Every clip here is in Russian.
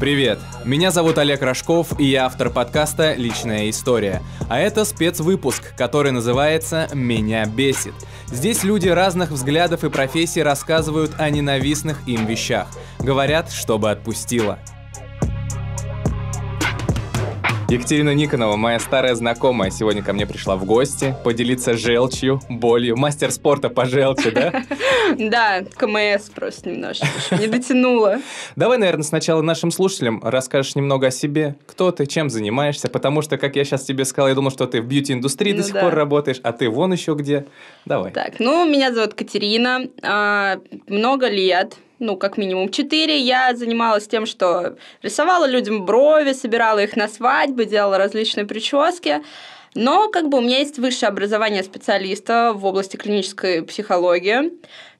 Привет! Меня зовут Олег Рожков, и я автор подкаста «Личная история». А это спецвыпуск, который называется «Меня бесит». Здесь люди разных взглядов и профессий рассказывают о ненавистных им вещах. Говорят, чтобы отпустило. Екатерина Никонова, моя старая знакомая, сегодня ко мне пришла в гости поделиться желчью, болью. Мастер спорта по желчи, да? Да, КМС просто немножко. Не дотянула. Давай, наверное, сначала нашим слушателям расскажешь немного о себе. Кто ты, чем занимаешься? Потому что, как я сейчас тебе сказал, я думал, что ты в бьюти-индустрии до ну сих пор работаешь, а ты вон еще где. Давай. Так, ну, меня зовут Катерина. А, много лет ну, как минимум четыре. я занималась тем, что рисовала людям брови, собирала их на свадьбы, делала различные прически. Но как бы у меня есть высшее образование специалиста в области клинической психологии.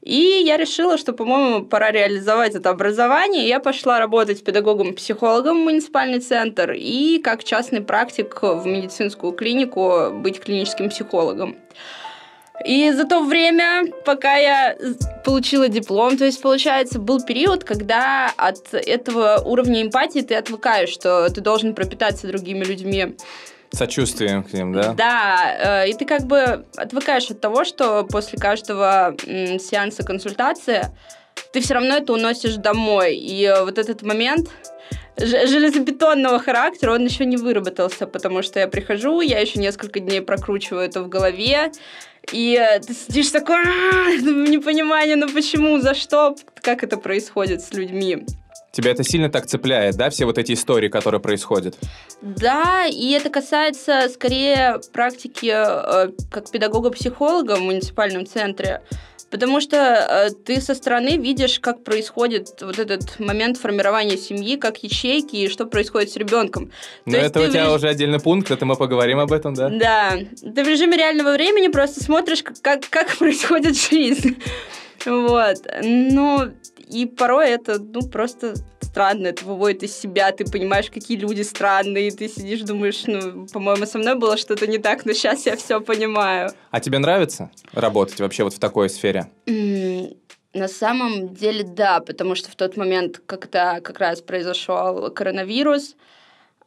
И я решила, что, по-моему, пора реализовать это образование. Я пошла работать педагогом-психологом в муниципальный центр и как частный практик в медицинскую клинику быть клиническим психологом. И за то время, пока я получила диплом, то есть, получается, был период, когда от этого уровня эмпатии ты отвыкаешь, что ты должен пропитаться другими людьми. Сочувствием к ним, да? Да, э, и ты как бы отвыкаешь от того, что после каждого сеанса консультации ты все равно это уносишь домой. И вот этот момент, железобетонного характера он еще не выработался, потому что я прихожу, я еще несколько дней прокручиваю это в голове, и э, ты сидишь такой, «А, ну, непонимание, ну почему, за что, как это происходит с людьми. Тебя это сильно так цепляет, да, все вот эти истории, которые происходят? Да, и это касается скорее практики э, как педагога-психолога в муниципальном центре. Потому что э, ты со стороны видишь, как происходит вот этот момент формирования семьи, как ячейки и что происходит с ребенком. Но ну, То это у тебя в... уже отдельный пункт, это мы поговорим об этом, да? Да. Ты в режиме реального времени просто смотришь, как, как происходит жизнь. Вот. Ну, и порой это, ну, просто странно, это выводит из себя, ты понимаешь, какие люди странные, ты сидишь, думаешь, ну, по-моему, со мной было что-то не так, но сейчас я все понимаю. А тебе нравится работать вообще вот в такой сфере? На самом деле, да, потому что в тот момент, когда как раз произошел коронавирус,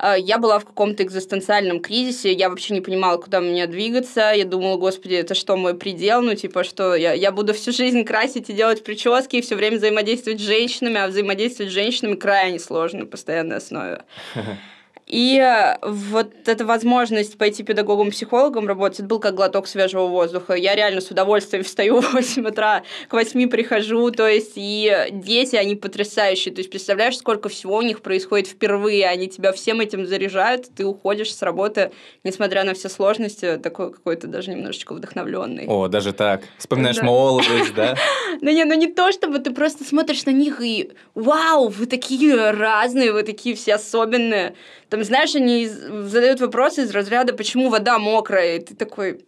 Э, я была в каком-то экзистенциальном кризисе, я вообще не понимала, куда мне двигаться, я думала, господи, это что, мой предел, ну, типа, что, я, я буду всю жизнь красить и делать прически, и все время взаимодействовать с женщинами, а взаимодействовать с женщинами крайне сложно на постоянной основе. И э, вот эта возможность пойти педагогом-психологом работать, это был как глоток свежего воздуха. Я реально с удовольствием встаю в 8 утра, к 8 прихожу, то есть и дети, они потрясающие. То есть представляешь, сколько всего у них происходит впервые, они тебя всем этим заряжают, ты уходишь с работы, несмотря на все сложности, такой какой-то даже немножечко вдохновленный. О, даже так. Вспоминаешь да. молодость, да? Ну не, ну не то, чтобы ты просто смотришь на них и вау, вы такие разные, вы такие все особенные. Там знаешь, они задают вопросы из разряда, почему вода мокрая, и ты такой,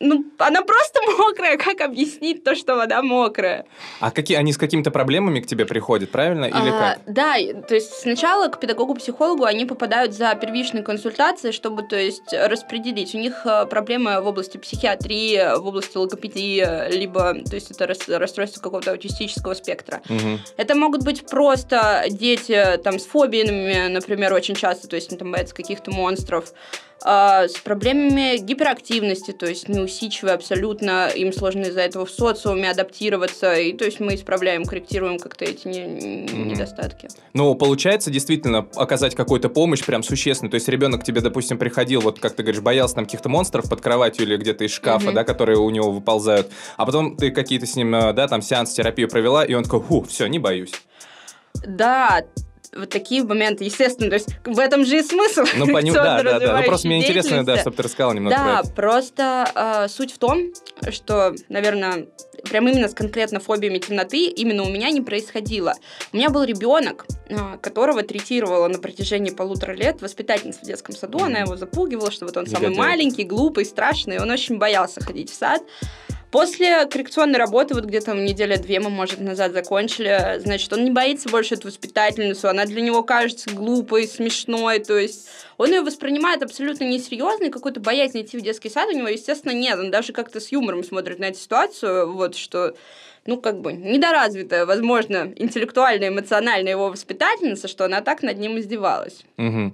ну, она просто мокрая, как объяснить то, что вода мокрая? А какие они с какими-то проблемами к тебе приходят, правильно? Или а, как? Да, то есть сначала к педагогу-психологу они попадают за первичной консультацией, чтобы, то есть, распределить. У них э, проблемы в области психиатрии, в области логопедии, либо, то есть, это расстройство какого-то аутистического спектра. Угу. Это могут быть просто дети э, там с фобиями, например, очень часто, то есть, они ну, там боятся каких-то монстров. А, с проблемами гиперактивности, то есть неусидчивые абсолютно, им сложно из-за этого в социуме адаптироваться, и то есть мы исправляем, корректируем как-то эти не, mm недостатки. Ну, получается действительно оказать какую-то помощь прям существенную, то есть ребенок тебе, допустим, приходил, вот как ты говоришь, боялся там каких-то монстров под кроватью или где-то из шкафа, mm-hmm. да, которые у него выползают, а потом ты какие-то с ним, э, да, там сеанс терапии провела, и он такой, ху, все, не боюсь. Да, вот такие моменты, естественно, то есть в этом же и смысл. Ну, поним... да, да, да. Ну, просто мне интересно, да, чтобы ты рассказала немного да, про это. просто э, суть в том, что, наверное, прям именно с конкретно фобиями темноты именно у меня не происходило. У меня был ребенок, а, которого третировала на протяжении полутора лет воспитательница в детском саду, mm. она его запугивала, что вот он Негодяй. самый маленький, глупый, страшный, и он очень боялся ходить в сад. После коррекционной работы, вот где-то неделя две мы, может, назад закончили, значит, он не боится больше эту воспитательницу, она для него кажется глупой, смешной, то есть он ее воспринимает абсолютно несерьезно, какой-то боязнь идти в детский сад у него, естественно, нет, он даже как-то с юмором смотрит на эту ситуацию, вот, что ну, как бы, недоразвитая, возможно, интеллектуально-эмоционально его воспитательница, что она так над ним издевалась. Угу.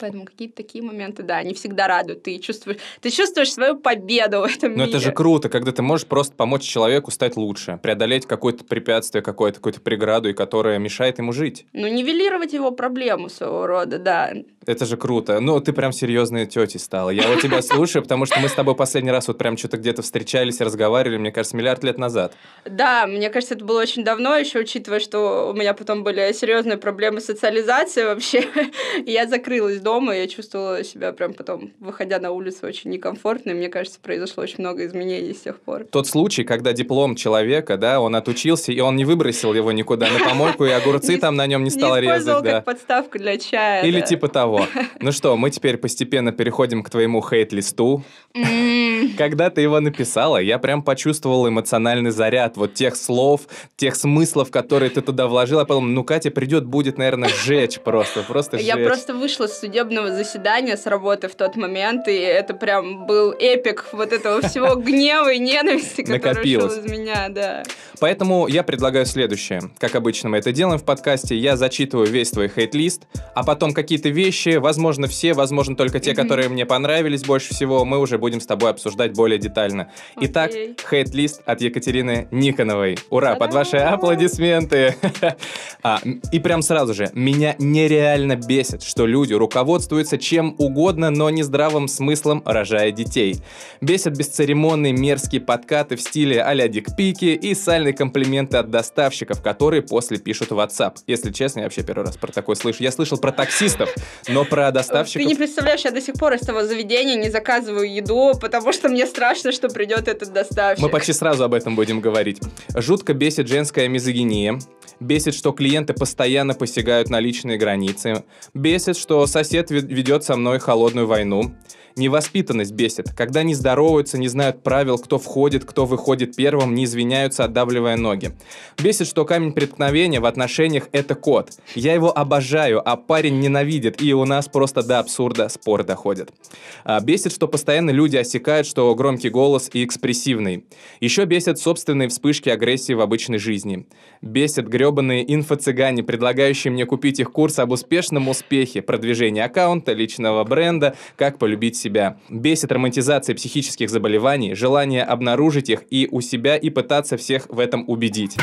Поэтому какие-то такие моменты, да, они всегда радуют. Ты чувствуешь, ты чувствуешь свою победу в этом Но мире. это же круто, когда ты можешь просто помочь человеку стать лучше, преодолеть какое-то препятствие, какое-то, какую-то преграду, и которая мешает ему жить. Ну, нивелировать его проблему своего рода, да. Это же круто. Ну, ты прям серьезная тетя стала. Я вот тебя слушаю, потому что мы с тобой последний раз вот прям что-то где-то встречались, разговаривали, мне кажется, миллиард лет назад. Да, мне кажется, это было очень давно, еще учитывая, что у меня потом были серьезные проблемы социализации вообще. Я закрылась дома, я чувствовала себя прям потом, выходя на улицу, очень некомфортно, и мне кажется, произошло очень много изменений с тех пор. Тот случай, когда диплом человека, да, он отучился, и он не выбросил его никуда на помойку, и огурцы там на нем не стал резать, да. как подставку для чая. Или типа того. Ну что, мы теперь постепенно переходим к твоему хейт-листу. Когда ты его написала, я прям почувствовал эмоциональный заряд вот тех слов, тех смыслов, которые ты туда вложила. Я подумал, ну Катя придет, будет, наверное, сжечь просто, просто сжечь. Я просто вышла с судебного заседания с работы в тот момент, и это прям был эпик вот этого всего гнева и ненависти, который ушел из меня, да. Поэтому я предлагаю следующее. Как обычно мы это делаем в подкасте, я зачитываю весь твой хейт-лист, а потом какие-то вещи, возможно, все, возможно, только те, которые мне понравились больше всего, мы уже будем с тобой обсуждать более детально. Итак, хейт-лист от Екатерины Никоновой. Ура, под ваши аплодисменты! А, и прям сразу же, меня нереально бесит, что люди руководят руководствуется чем угодно, но не здравым смыслом, рожая детей. Бесят бесцеремонные мерзкие подкаты в стиле а-ля дикпики и сальные комплименты от доставщиков, которые после пишут в WhatsApp. Если честно, я вообще первый раз про такое слышу. Я слышал про таксистов, но про доставщиков... Ты не представляешь, я до сих пор из того заведения не заказываю еду, потому что мне страшно, что придет этот доставщик. Мы почти сразу об этом будем говорить. Жутко бесит женская мизогиния, бесит, что клиенты постоянно посягают на личные границы, бесит, что сосед Университет ведет со мной холодную войну. Невоспитанность бесит. Когда не здороваются, не знают правил, кто входит, кто выходит первым, не извиняются, отдавливая ноги. Бесит, что камень преткновения в отношениях — это кот. Я его обожаю, а парень ненавидит, и у нас просто до абсурда спор доходит. А бесит, что постоянно люди осекают, что громкий голос и экспрессивный. Еще бесит собственные вспышки агрессии в обычной жизни. Бесит гребаные инфо-цыгане, предлагающие мне купить их курс об успешном успехе, продвижении создания аккаунта, личного бренда, как полюбить себя. Бесит романтизация психических заболеваний, желание обнаружить их и у себя и пытаться всех в этом убедить.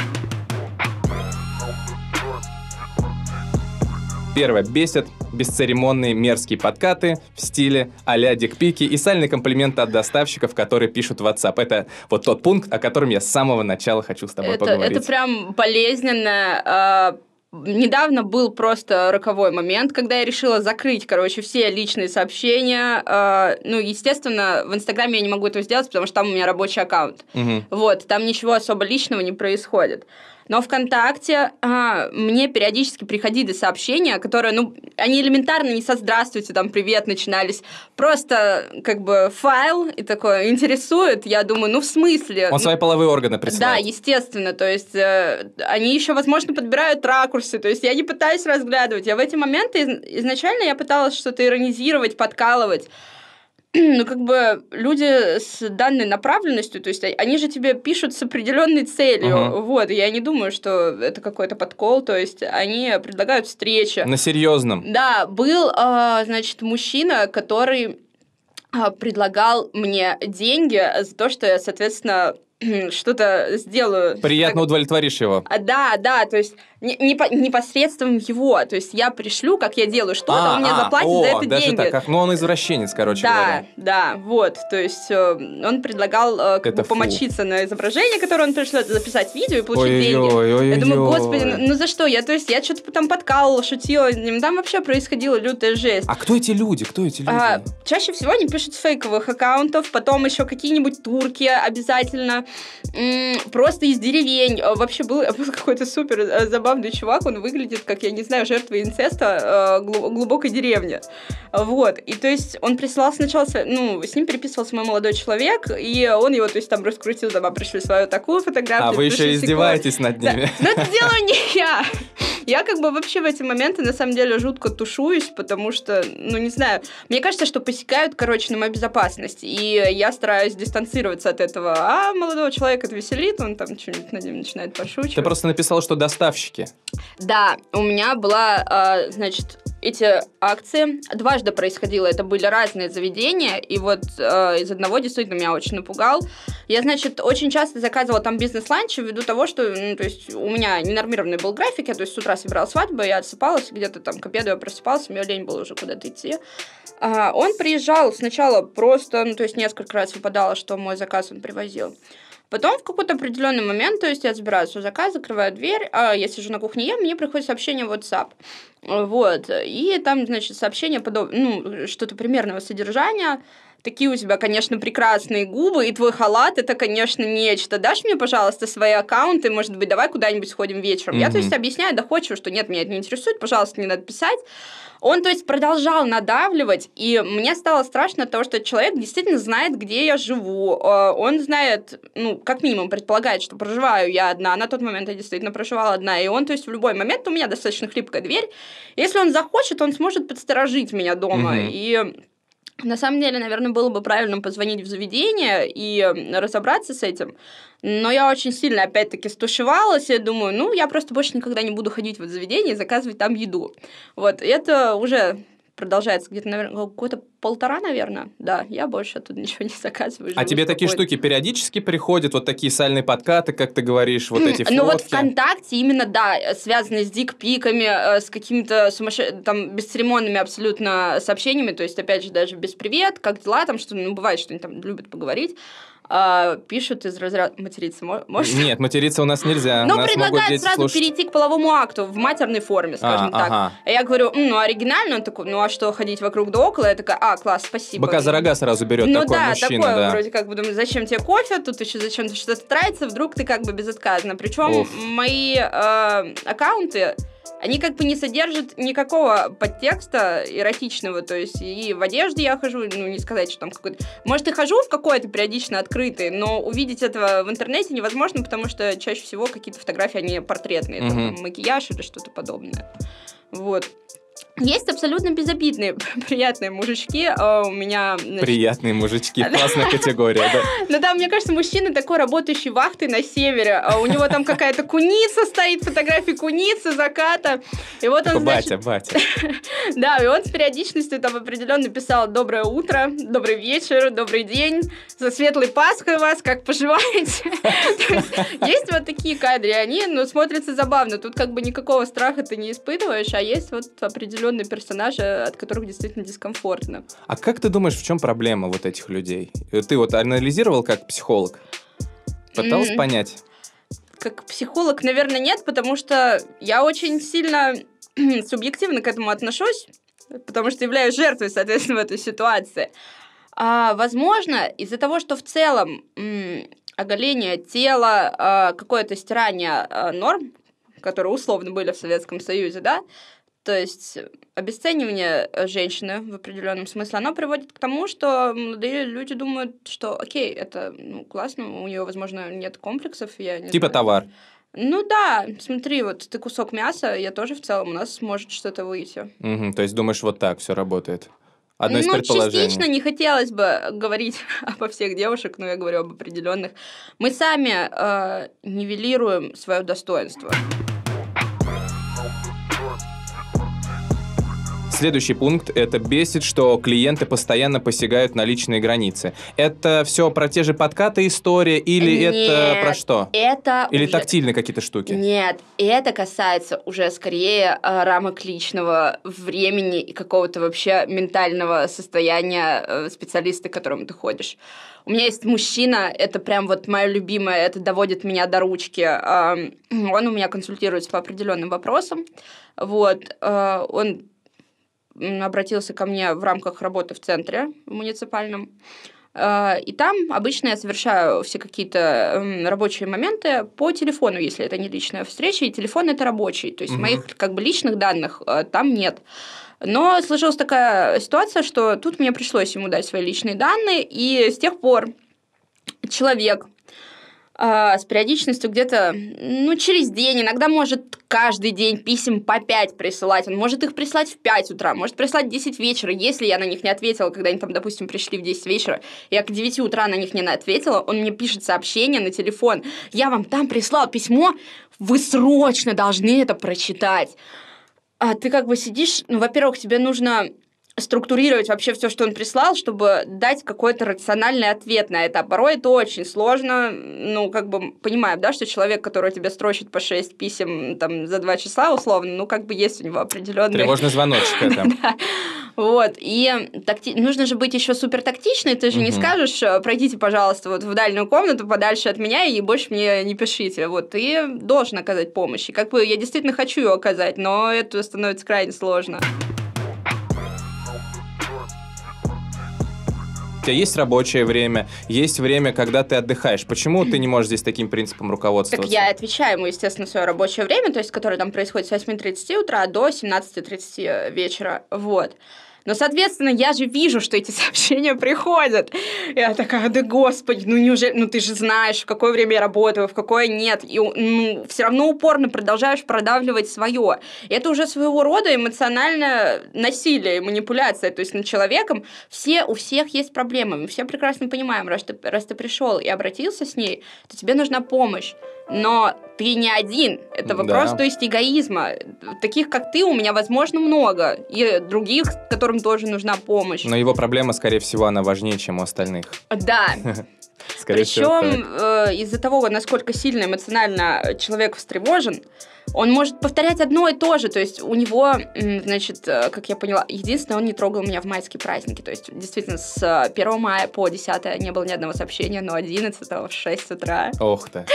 Первое. Бесит бесцеремонные мерзкие подкаты в стиле а-ля дикпики и сальные комплименты от доставщиков, которые пишут в WhatsApp. Это вот тот пункт, о котором я с самого начала хочу с тобой это, поговорить. Это прям болезненно. Э недавно был просто роковой момент, когда я решила закрыть, короче, все личные сообщения. А, ну, естественно, в Инстаграме я не могу этого сделать, потому что там у меня рабочий аккаунт. Угу. Вот, там ничего особо личного не происходит. Но ВКонтакте а, мне периодически приходили сообщения, которые, ну, они элементарно не со «здравствуйте», там, «привет» начинались. Просто, как бы, файл и такое «интересует». Я думаю, ну, в смысле? Он ну, свои половые органы присылает. Да, естественно. То есть э, они еще, возможно, подбирают ракурсы. То есть я не пытаюсь разглядывать. Я в эти моменты из- изначально я пыталась что-то иронизировать, подкалывать ну, как бы люди с данной направленностью, то есть а, они же тебе пишут с определенной целью. Ага. Вот, я не думаю, что это какой-то подкол, то есть они предлагают встречи. На серьезном. Да, был, а, значит, мужчина, который а, предлагал мне деньги за то, что я, соответственно, что-то сделаю. Приятно так... удовлетворишь его. А, да, да, то есть не, не, не его. То есть я пришлю, как я делаю что-то, а, он мне а, а заплатит о, за это даже деньги. Так, как, ну он извращенец, короче да, говоря. Да, да, вот. То есть э, он предлагал э, как это бы, помочиться на изображение, которое он пришел записать видео и получить ой, деньги. Ой, ой, я думаю, господи, ну, ну за что? Я, то есть я что-то там подкалывала, шутила, там вообще происходила лютая жесть. А кто эти люди? Кто эти а, люди? А, чаще всего они пишут с фейковых аккаунтов, потом еще какие-нибудь турки обязательно, м-м, просто из деревень. Э, вообще был, был какой-то супер э, забавный правда, чувак, он выглядит, как, я не знаю, жертва инцеста э, глубокой деревни. Вот. И то есть он присылал сначала, ну, с ним переписывался мой молодой человек, и он его, то есть, там раскрутил, там, «А, пришли свою такую фотографию. А вы еще издеваетесь над ними. Да, но это дело не я. Я как бы вообще в эти моменты на самом деле жутко тушуюсь, потому что, ну не знаю, мне кажется, что посекают, короче, на мою безопасность, и я стараюсь дистанцироваться от этого. А молодого человека это веселит, он там что-нибудь над ним начинает пошучивать. Ты просто написал, что доставщик ставки. Да, у меня была, а, значит, эти акции. Дважды происходило, это были разные заведения, и вот э, из одного действительно меня очень напугал. Я, значит, очень часто заказывала там бизнес-ланчи ввиду того, что, ну, то есть у меня ненормированный был график, я, то есть с утра собирала свадьбу, я отсыпалась где-то там к обеду, я просыпалась, мне лень было уже куда-то идти. А, он приезжал сначала просто, ну, то есть несколько раз выпадало, что мой заказ он привозил. Потом в какой-то определенный момент, то есть я забираю свой заказ, закрываю дверь, а если же на кухне, я, мне приходит сообщение в WhatsApp. Вот. И там, значит, сообщение подобное, ну, что-то примерного содержания. Такие у тебя, конечно, прекрасные губы, и твой халат это, конечно, нечто. Дашь мне, пожалуйста, свои аккаунты, может быть, давай куда-нибудь сходим вечером. Mm-hmm. Я, то есть, объясняю доходчиво, что нет, меня это не интересует, пожалуйста, не надо писать. Он, то есть, продолжал надавливать, и мне стало страшно от того, что человек действительно знает, где я живу. Э, он знает, ну, как минимум, предполагает, что проживаю я одна. На тот момент я действительно проживала одна, и он, то есть, в любой момент у меня достаточно хлипкая дверь. Если он захочет, он сможет подсторожить меня дома. Угу. И на самом деле, наверное, было бы правильным позвонить в заведение и разобраться с этим. Но я очень сильно, опять-таки, стушевалась. Я думаю, ну, я просто больше никогда не буду ходить в это заведение и заказывать там еду. Вот, это уже продолжается где-то, наверное, какой-то полтора, наверное. Да, я больше оттуда ничего не заказываю. А тебе такие штуки периодически приходят, вот такие сальные подкаты, как ты говоришь, вот эти фотки? Ну вот ВКонтакте именно, да, связанные с дикпиками, э, с какими-то сумасшедшими, там, бесцеремонными абсолютно сообщениями, то есть, опять же, даже без привет, как дела, там, что, ну, бывает, что они там любят поговорить а, пишут из разряда... Материться можешь? Нет, материться у нас нельзя. Но нас предлагают сразу слушать. перейти к половому акту в матерной форме, а, скажем а, так. Ага. А я говорю, М, ну оригинально, он такой, ну а что, ходить вокруг да около? Я такая, а, класс, спасибо. Быка за рога сразу берет ну, такой да, мужчина, такое, да. вроде как бы, думаю, зачем тебе кофе, тут еще зачем то что-то старается, вдруг ты как бы безотказно. Причем Уф. мои э, аккаунты они как бы не содержат никакого подтекста эротичного, то есть и в одежде я хожу, ну не сказать, что там какой-то... Может, и хожу в какое-то периодично открытый, но увидеть этого в интернете невозможно, потому что чаще всего какие-то фотографии, они портретные, mm-hmm. там, макияж или что-то подобное. Вот. Есть абсолютно безобидные, приятные мужички. А, у меня... Значит... Приятные мужички, классная категория, да? Ну там, мне кажется, мужчина такой работающий вахты на севере. А у него там какая-то куница стоит, фотографии куницы, заката. И вот он, типа Батя, батя. Да, и он с периодичностью там определенно писал «Доброе утро», «Добрый вечер», «Добрый день», «За светлой Пасхой вас, как поживаете?» Есть вот такие кадры, они, ну, смотрятся забавно. Тут как бы никакого страха ты не испытываешь, а есть вот определенные определенные персонажи, от которых действительно дискомфортно. А как ты думаешь, в чем проблема вот этих людей? Э, ты вот анализировал как психолог? Пыталась mm-hmm. понять? Как психолог, наверное, нет, потому что я очень сильно субъективно к этому отношусь, потому что являюсь жертвой, соответственно, в этой ситуации. А, возможно, из-за того, что в целом м, оголение тела, а, какое-то стирание а, норм, которые условно были в Советском Союзе, да, то есть обесценивание э, женщины в определенном смысле, оно приводит к тому, что молодые люди думают, что окей, это ну, классно, у нее, возможно, нет комплексов. Я не типа знаю. товар. Ну да, смотри, вот ты кусок мяса, я тоже в целом, у нас может что-то выйти. Угу, то есть думаешь, вот так все работает? Одно из ну, предположений. частично не хотелось бы э, говорить обо всех девушек, но я говорю об определенных. Мы сами э, нивелируем свое достоинство. Следующий пункт – это бесит, что клиенты постоянно посягают на личные границы. Это все про те же подкаты история или Нет, это про что? Это или уже... тактильные какие-то штуки? Нет, это касается уже скорее а, рамок личного времени и какого-то вообще ментального состояния э, специалиста, к которому ты ходишь. У меня есть мужчина, это прям вот мое любимое, это доводит меня до ручки. Он у меня консультируется по определенным вопросам. Вот, э, он обратился ко мне в рамках работы в центре муниципальном. Э, и там обычно я совершаю все какие-то рабочие моменты по телефону, если это не личная встреча, и телефон это рабочий. То есть угу. моих как бы личных данных э, там нет. Но сложилась такая ситуация, что тут мне пришлось ему дать свои личные данные, и с тех пор человек, а, с периодичностью где-то, ну, через день, иногда может каждый день писем по 5 присылать. Он может их присылать в 5 утра, может прислать в 10 вечера, если я на них не ответила, когда они там, допустим, пришли в 10 вечера, я к 9 утра на них не ответила, он мне пишет сообщение на телефон, я вам там прислал письмо, вы срочно должны это прочитать. А ты как бы сидишь, ну, во-первых, тебе нужно структурировать вообще все, что он прислал, чтобы дать какой-то рациональный ответ на это. А порой это очень сложно. Ну, как бы понимаем, да, что человек, который тебе строчит по 6 писем там, за 2 часа условно, ну, как бы есть у него определенный... Тревожный звоночек да. Вот. И такти... нужно же быть еще супер тактичной. Ты же угу. не скажешь, э, пройдите, пожалуйста, вот в дальнюю комнату подальше от меня и больше мне не пишите. Вот. Ты должен оказать помощь. И как бы я действительно хочу ее оказать, но это становится крайне Сложно. тебя есть рабочее время, есть время, когда ты отдыхаешь. Почему ты не можешь здесь таким принципом руководствоваться? Так я отвечаю ему, естественно, свое рабочее время, то есть, которое там происходит с 8.30 утра до 17.30 вечера. Вот. Но, соответственно, я же вижу, что эти сообщения приходят. Я такая, да господи, ну неужели, ну ты же знаешь, в какое время я работаю, в какое нет. И ну, все равно упорно продолжаешь продавливать свое. И это уже своего рода эмоциональное насилие манипуляция. То есть над человеком все, у всех есть проблемы. Мы все прекрасно понимаем, раз ты, раз ты пришел и обратился с ней, то тебе нужна помощь но ты не один. Это вопрос, да. то есть эгоизма. Таких, как ты, у меня, возможно, много. И других, которым тоже нужна помощь. Но его проблема, скорее всего, она важнее, чем у остальных. Да. Скорее Причем э, из-за того, насколько сильно эмоционально человек встревожен, он может повторять одно и то же. То есть у него, значит, э, как я поняла, единственное, он не трогал меня в майские праздники. То есть действительно с 1 э, мая по 10 не было ни одного сообщения, но 11 в 6 утра. Ох ты.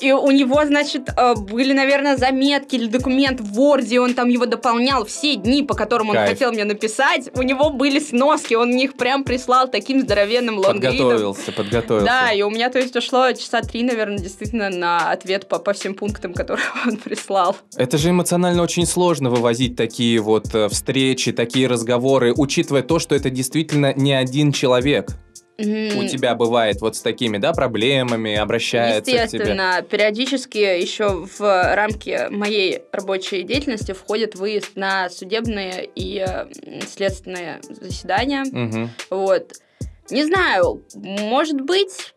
И у него, значит, э, были, наверное, заметки или документ в Word, он там его дополнял все дни, по которым он хотел мне написать. У него были сноски, он их прям прислал таким здоровенным лонгридом. Подготовился, подготовился. Да, и у меня, то есть, ушло часа три, наверное, действительно на ответ по, по всем пунктам, которые он прислал послал. Это же эмоционально очень сложно вывозить такие вот э, встречи, такие разговоры, учитывая то, что это действительно не один человек. Mm. У тебя бывает вот с такими, да, проблемами, обращается Естественно, к тебе. периодически еще в рамки моей рабочей деятельности входит выезд на судебные и э, следственные заседания. Mm-hmm. Вот. Не знаю, может быть,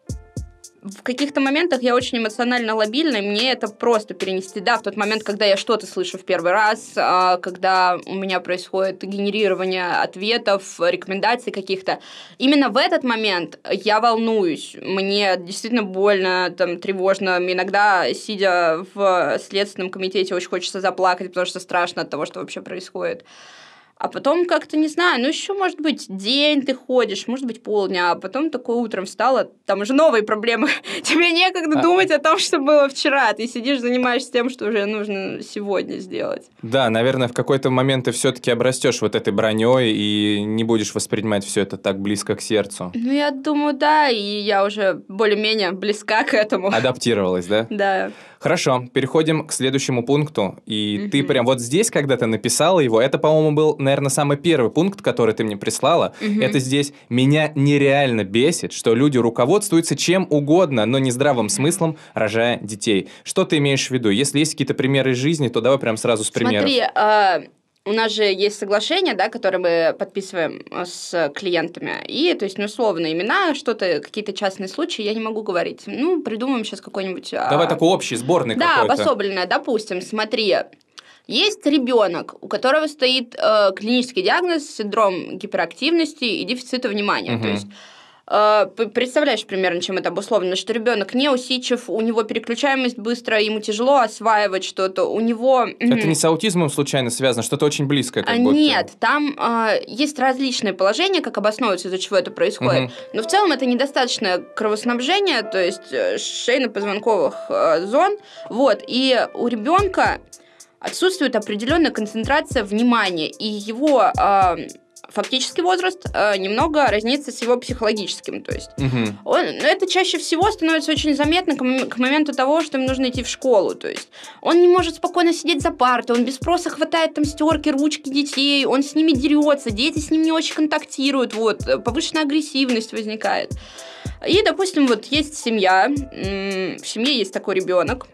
в каких-то моментах я очень эмоционально лобильна, и мне это просто перенести. Да, в тот момент, когда я что-то слышу в первый раз, а, когда у меня происходит генерирование ответов, рекомендаций каких-то, именно в этот момент я волнуюсь. Мне действительно больно, там, тревожно. Иногда, сидя в следственном комитете, очень хочется заплакать, потому что страшно от того, что вообще происходит. А потом как-то, не знаю, ну еще, может быть, день ты ходишь, может быть, полдня, а потом такое утром встала, там уже новые проблемы. Тебе некогда а... думать о том, что было вчера. А ты сидишь, занимаешься тем, что уже нужно сегодня сделать. Да, наверное, в какой-то момент ты все-таки обрастешь вот этой броней и не будешь воспринимать все это так близко к сердцу. Ну, я думаю, да, и я уже более-менее близка к этому. Адаптировалась, да? Да. Хорошо, переходим к следующему пункту. И mm-hmm. ты прям вот здесь, когда ты написала его, это, по-моему, был, наверное, самый первый пункт, который ты мне прислала. Mm-hmm. Это здесь меня нереально бесит, что люди руководствуются чем угодно, но не здравым смыслом, рожая детей. Что ты имеешь в виду? Если есть какие-то примеры из жизни, то давай прям сразу с примеров. Смотри, а у нас же есть соглашение, да, которое мы подписываем э, с клиентами. И, то есть, ну, условно, имена, что-то, какие-то частные случаи я не могу говорить. Ну, придумаем сейчас какой-нибудь... А, Давай а... такой общий, сборный да, какой-то. Да, обособленное. Допустим, смотри, есть ребенок, у которого стоит э, клинический диагноз синдром гиперактивности и дефицита внимания. Угу. То есть а, представляешь примерно, чем это обусловлено, что ребенок не усидчив, у него переключаемость быстро, ему тяжело осваивать что-то, у него... Это не с аутизмом случайно связано, что-то очень близкое как а, будто. Нет, там э, есть различные положения, как обосновываются, из-за чего это происходит, угу. но в целом это недостаточное кровоснабжение, то есть э, шейно-позвонковых э, зон, вот, и у ребенка отсутствует определенная концентрация внимания, и его... Э, фактический возраст э, немного разнится с его психологическим. То есть угу. он, ну, это чаще всего становится очень заметно к, к моменту того, что им нужно идти в школу. То есть он не может спокойно сидеть за партой, он без спроса хватает там стерки, ручки детей, он с ними дерется, дети с ним не очень контактируют, вот, э, повышенная агрессивность возникает. И, допустим, вот есть семья, в семье есть такой ребенок,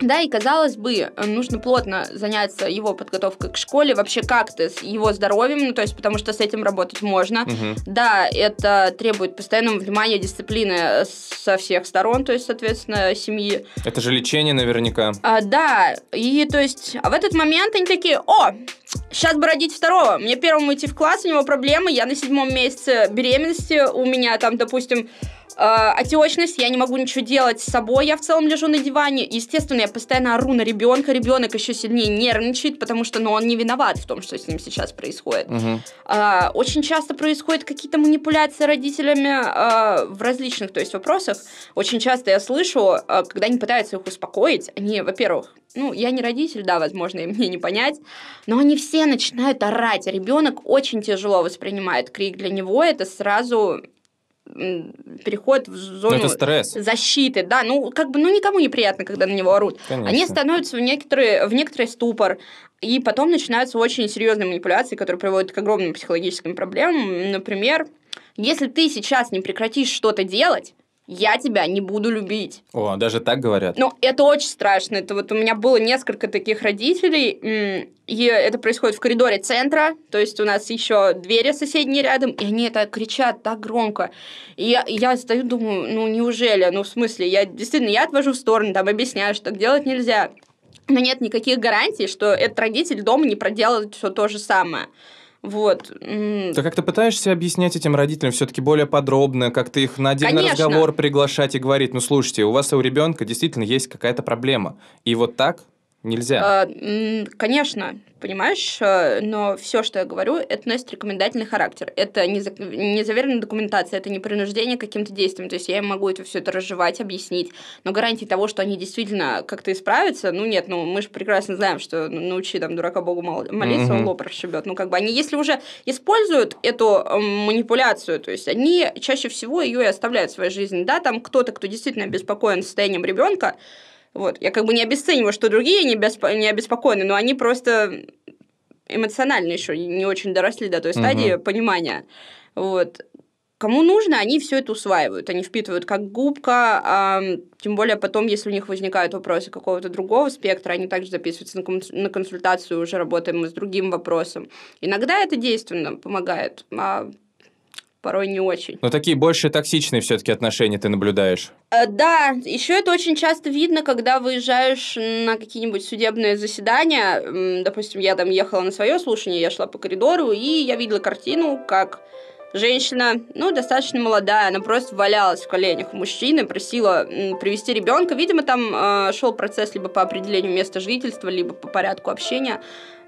да, и казалось бы, э, нужно плотно заняться его подготовкой к школе, вообще как-то с его здоровьем, ну, то есть потому что с этим работать можно. Угу. Да, это требует постоянного внимания, дисциплины э, со всех сторон, то есть, соответственно, семьи. Это же лечение наверняка. А, да, и то есть а в этот момент они такие, о, сейчас бы родить второго, мне первому идти в класс, у него проблемы, я на седьмом месяце беременности, у меня там, допустим, Э, отечность, я не могу ничего делать с собой, я в целом лежу на диване. Естественно, я постоянно ору на ребенка, ребенок еще сильнее нервничает, потому что ну, он не виноват в том, что с ним сейчас происходит. Угу. А, очень часто происходят какие-то манипуляции родителями а, в различных то есть, вопросах. Очень часто я слышу, а, когда они пытаются их успокоить, они, во-первых, ну, я не родитель, да, возможно, и мне не понять, но они все начинают орать. Ребенок очень тяжело воспринимает крик для него, это сразу переходит в зону это стресс. защиты, да, ну как бы, ну никому неприятно, когда на него орут. Конечно. Они становятся в некоторые в некоторый ступор, и потом начинаются очень серьезные манипуляции, которые приводят к огромным психологическим проблемам. Например, если ты сейчас не прекратишь что-то делать, я тебя не буду любить. О, даже так говорят? Ну, это очень страшно. Это вот у меня было несколько таких родителей, и это происходит в коридоре центра, то есть у нас еще двери соседние рядом, и они это кричат так громко. И я, я стою, думаю, ну, неужели? Ну, в смысле, я действительно, я отвожу в сторону, там, объясняю, что так делать нельзя. Но нет никаких гарантий, что этот родитель дома не проделает все то же самое. Вот. Так как ты пытаешься объяснять этим родителям все-таки более подробно, как ты их на отдельный Конечно. разговор приглашать и говорить, ну слушайте, у вас у ребенка действительно есть какая-то проблема. И вот так Нельзя. А, конечно, понимаешь, а, но все, что я говорю, это носит рекомендательный характер. Это не, за... не заверенная документация, это не принуждение к каким-то действиям. То есть я могу это все это разжевать, объяснить. Но гарантии того, что они действительно как-то исправятся, ну нет, ну мы же прекрасно знаем, что научи там дурака Богу молиться, mm он лоб расшибет. Ну как бы они, если уже используют эту манипуляцию, то есть они чаще всего ее и оставляют в своей жизни. Да, там кто-то, кто действительно обеспокоен состоянием ребенка, вот. Я как бы не обесцениваю, что другие не, бесп... не обеспокоены, но они просто эмоционально еще не очень доросли до той стадии угу. понимания. Вот. Кому нужно, они все это усваивают, они впитывают как губка, а, тем более потом, если у них возникают вопросы какого-то другого спектра, они также записываются на, на консультацию, уже работаем мы с другим вопросом. Иногда это действенно помогает, а порой не очень. Но такие больше токсичные все-таки отношения ты наблюдаешь. А, да, еще это очень часто видно, когда выезжаешь на какие-нибудь судебные заседания. Допустим, я там ехала на свое слушание, я шла по коридору, и я видела картину, как женщина, ну, достаточно молодая, она просто валялась в коленях у мужчины, просила привести ребенка. Видимо, там э, шел процесс либо по определению места жительства, либо по порядку общения.